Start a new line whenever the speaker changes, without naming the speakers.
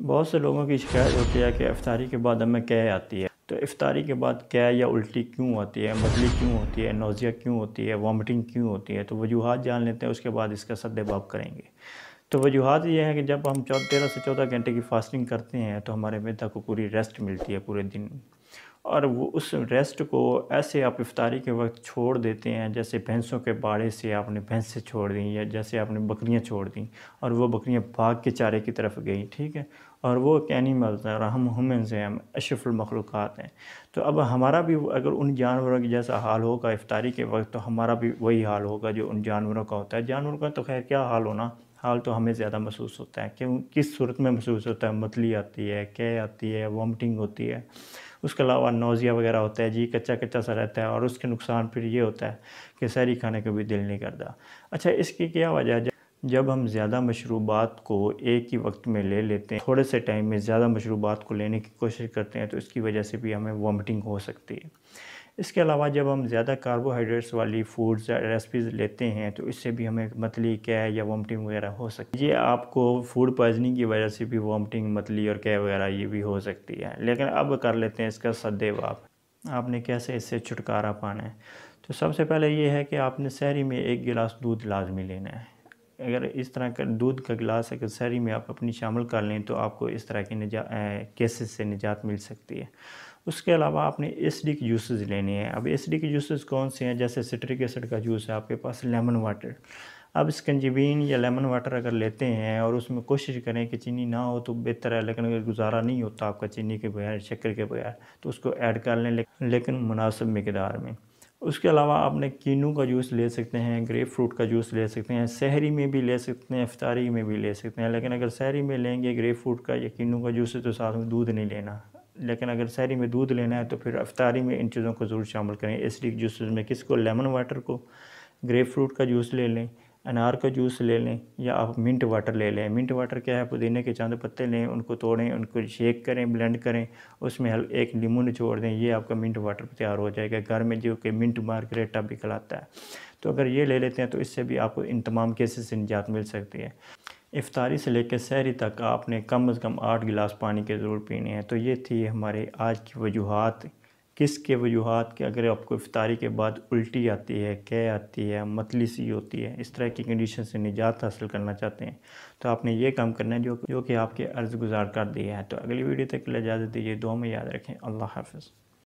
बहुत से लोगों की शिकायत होती है कि इफ्तारी के बाद हमें कह आती है तो इफ्तारी के बाद कह या उल्टी क्यों होती है मछली क्यों होती है नोज़िया क्यों होती है वामिटिंग क्यों होती है तो वजूहत जान लेते हैं उसके बाद इसका सद्देबाब करेंगे तो वजूहत ये है कि जब हम चौदह तेरह से चौदह घंटे की फास्टिंग करते हैं तो हमारे मेदा को पूरी रेस्ट मिलती है पूरे दिन और वो उस रेस्ट को ऐसे आप इफ्तारी के वक्त छोड़ देते हैं जैसे भैंसों के बाड़े से आपने भैंसें छोड़ दी या जैसे आपने बकरियां छोड़ दी और वो बकरियां भाग के चारे की तरफ गई ठीक है और वो एनिमल्स हैं और हम हुमेंस हैं हम अशफुलमखलूक़ात हैं तो अब हमारा भी अगर उन जानवरों के जैसा हाल होगा इफ्तारी के वक्त तो हमारा भी वही हाल होगा जो उन जानवरों का होता है जानवरों का तो खैर क्या हाल होना हाल तो हमें ज़्यादा महसूस होता है क्यों किस सूरत में महसूस होता है मतली आती है कै आती है वॉमिटिंग होती है उसके अलावा नोज़िया वगैरह होता है जी कच्चा कच्चा सा रहता है और उसके नुकसान फिर ये होता है कि सैरी खाने को भी दिल नहीं करता अच्छा इसकी क्या वजह है जब हम ज़्यादा मशरूबात को एक ही वक्त में ले लेते हैं थोड़े से टाइम में ज़्यादा मशरूबात को लेने की कोशिश करते हैं तो इसकी वजह से भी हमें वॉमिटिंग हो सकती है इसके अलावा जब हम ज़्यादा कार्बोहाइड्रेट्स वाली फूड्स या रेसिपीज़ लेते हैं तो इससे भी हमें मतली कै या वॉमिटिंग वगैरह हो सकती है ये आपको फूड पॉइजनिंग की वजह से भी वॉमिटिंग मतली और कै वगैरह ये भी हो सकती है लेकिन अब कर लेते हैं इसका सदेवाब आपने कैसे इससे छुटकारा पाना है तो सबसे पहले ये है कि आपने शहरी में एक गिलास दूध लाजमी लेना है अगर इस तरह का दूध का गिलास अगर सहरी में आप अपनी शामिल कर लें तो आपको इस तरह के निजा केसेस से निजात मिल सकती है उसके अलावा आपने के जूसेस लेने हैं अब के जूसेस कौन से हैं जैसे सिट्रिक एसिड का जूस है आपके पास लेमन वाटर अब स्कंजबीन या लेमन वाटर अगर लेते हैं और उसमें कोशिश करें कि चीनी ना हो तो बेहतर है लेकिन अगर गुजारा नहीं होता आपका चीनी के बगैर शक्कर के बगैर तो उसको ऐड कर लें लेकिन मुनासिब मकदार में उसके अलावा आपने कीनू का जूस ले सकते हैं ग्रेप फ्रूट का जूस ले सकते हैं शहरी में भी ले सकते हैं अफतारी में भी ले सकते हैं लेकिन अगर शहरी में लेंगे ग्रेप फ्रूट का या कीनू का जूस है तो साथ में दूध नहीं लेना लेकिन अगर शहरी में दूध लेना है तो फिर अफतारी में इन चीज़ों को ज़रूर शामिल करें एसिडिक जूसेज में किसको लेमन वाटर को ग्रेप फ्रूट का जूस ले लें अनार का जूस ले लें या आप मिंट वाटर ले लें मिंट वाटर क्या है पुदीने के चंद पत्ते लें उनको तोड़ें उनको शेक करें ब्लेंड करें उसमें हल एक नींबू निचोड़ दें ये आपका मिंट वाटर तैयार हो जाएगा घर में जो कि मिंट मार्गरेट भी खिलाता है तो अगर ये ले लेते हैं तो इससे भी आपको इन तमाम केसेस से निजात मिल सकती है इफ्तारी से लेकर सहरी तक आपने कम अज़ कम आठ गिलास पानी के ज़रूर पीने हैं तो ये थी हमारे आज की वजूहत किसके वजूहत के अगर आपको इफ्तारी के बाद उल्टी आती है कह आती है मतली सी होती है इस तरह की कंडीशन से निजात हासिल करना चाहते हैं तो आपने ये काम करना है जो जो कि आपके अर्ज़ गुजार कर दिया है तो अगली वीडियो तक इजाज़त दीजिए दो में याद रखें अल्लाह हाफ़